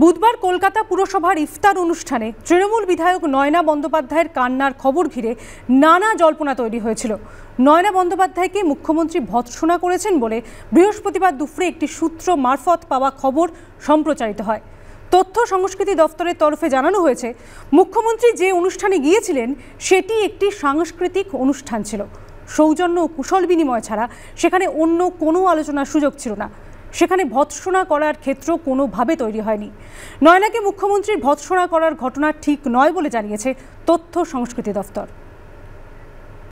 বুধবার কলকাতা পুরসভার ইফতার অনুষ্ঠানে তৃণমূল বিধায়ক নয়না বন্দ্যোপাধ্যায়ের কান্নার খবর ঘিরে নানা জল্পনা তৈরি হয়েছিল নয়না বন্দ্যোপাধ্যায়কে মুখ্যমন্ত্রী ভৎসনা করেছেন বলে বৃহস্পতিবার দুপুরে একটি সূত্র মারফত পাওয়া খবর সম্প্রচারিত হয় তথ্য সংস্কৃতি দফতরের তরফে জানানো হয়েছে মুখ্যমন্ত্রী যে অনুষ্ঠানে গিয়েছিলেন সেটি একটি সাংস্কৃতিক অনুষ্ঠান ছিল সৌজন্য কুশল বিনিময় ছাড়া সেখানে অন্য কোনো আলোচনার সুযোগ ছিল না সেখানে ভৎসনা করার ক্ষেত্র কোনোভাবে তৈরি হয়নি নয়নাকে মুখ্যমন্ত্রীর ভৎসনা করার ঘটনা ঠিক নয় বলে জানিয়েছে তথ্য সংস্কৃতি দফতর